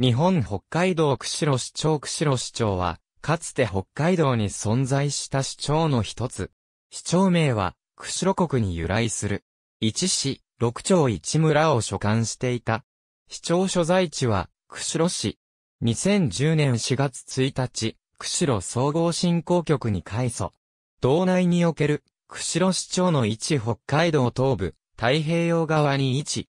日本北海道釧路市長釧路市長は、かつて北海道に存在した市長の一つ。市長名は、釧路国に由来する。一市、六町一村を所管していた。市長所在地は、釧路市。2010年4月1日、釧路総合振興局に改祖。道内における、釧路市長の位置北海道東部、太平洋側に位置。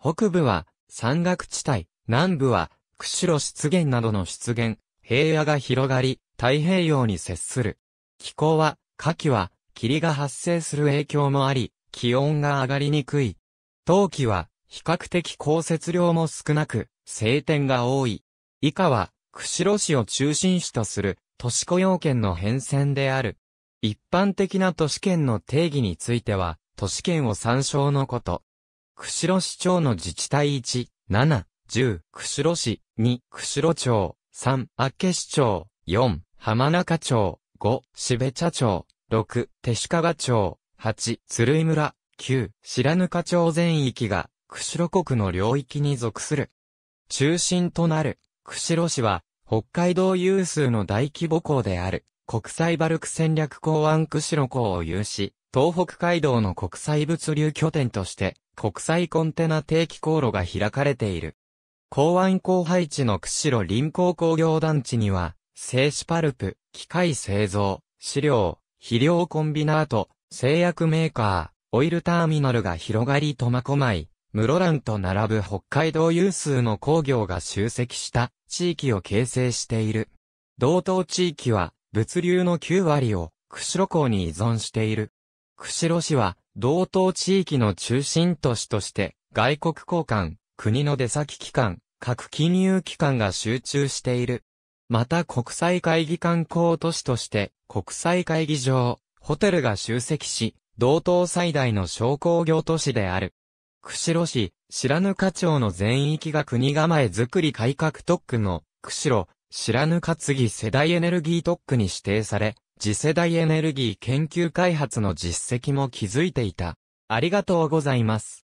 北部は、山岳地帯、南部は、釧路湿原などの湿原、平野が広がり、太平洋に接する。気候は、夏季は、霧が発生する影響もあり、気温が上がりにくい。冬季は、比較的降雪量も少なく、晴天が多い。以下は、釧路市を中心市とする、都市雇用圏の変遷である。一般的な都市圏の定義については、都市圏を参照のこと。釧路市長の自治体1、7。10、釧路市、2、釧路町、3、明石町、4、浜中町、5、標茶町、6、手鹿賀町、8、鶴居村、9、白糠町全域が、釧路国の領域に属する。中心となる、釧路市は、北海道有数の大規模港である、国際バルク戦略港湾釧路港を有し、東北海道の国際物流拠点として、国際コンテナ定期航路が開かれている。港湾港配置の釧路臨港工業団地には、製紙パルプ、機械製造、飼料、肥料コンビナート、製薬メーカー、オイルターミナルが広がり苫小牧、室蘭と並ぶ北海道有数の工業が集積した地域を形成している。道東地域は物流の9割を釧路港に依存している。釧路市は道東地域の中心都市として外国交換、国の出先機関、各金融機関が集中している。また国際会議観光都市として国際会議場、ホテルが集積し、同等最大の商工業都市である。釧路市、白糠町の全域が国構えづくり改革特区の、釧路、白糠次世代エネルギー特区に指定され、次世代エネルギー研究開発の実績も築いていた。ありがとうございます。